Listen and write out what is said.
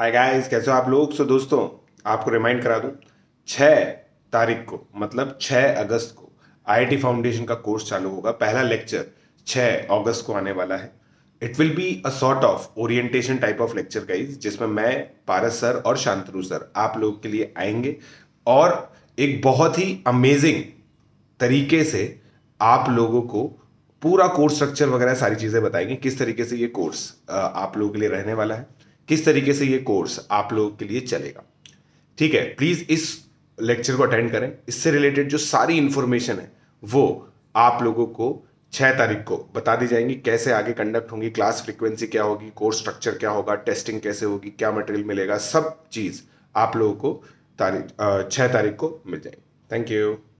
hi guys कैसे हो आप लोग सो दोस्तों आपको रिमाइंड करा दूं छः तारीख को मतलब छ अगस्त को आईआईटी फाउंडेशन का कोर्स चालू होगा पहला लेक्चर छः अगस्त को आने वाला है it will be a sort of orientation type of lecture guys जिसमें मैं पारस सर और शांतरु सर आप लोग के लिए आएंगे और एक बहुत ही अमेजिंग तरीके से आप लोगों को पूरा कोर्स स्ट्रक्चर वगैरह सारी चीज़ें बताएंगे किस तरीके से ये कोर्स आप लोगों के लिए रहने वाला है किस तरीके से ये कोर्स आप लोगों के लिए चलेगा ठीक है प्लीज़ इस लेक्चर को अटेंड करें इससे रिलेटेड जो सारी इंफॉर्मेशन है वो आप लोगों को छह तारीख को बता दी जाएंगी कैसे आगे कंडक्ट होंगी क्लास फ्रीक्वेंसी क्या होगी कोर्स स्ट्रक्चर क्या होगा टेस्टिंग कैसे होगी क्या मटेरियल मिलेगा सब चीज़ आप लोगों को तारीख छह तारीख को मिल जाएगी थैंक यू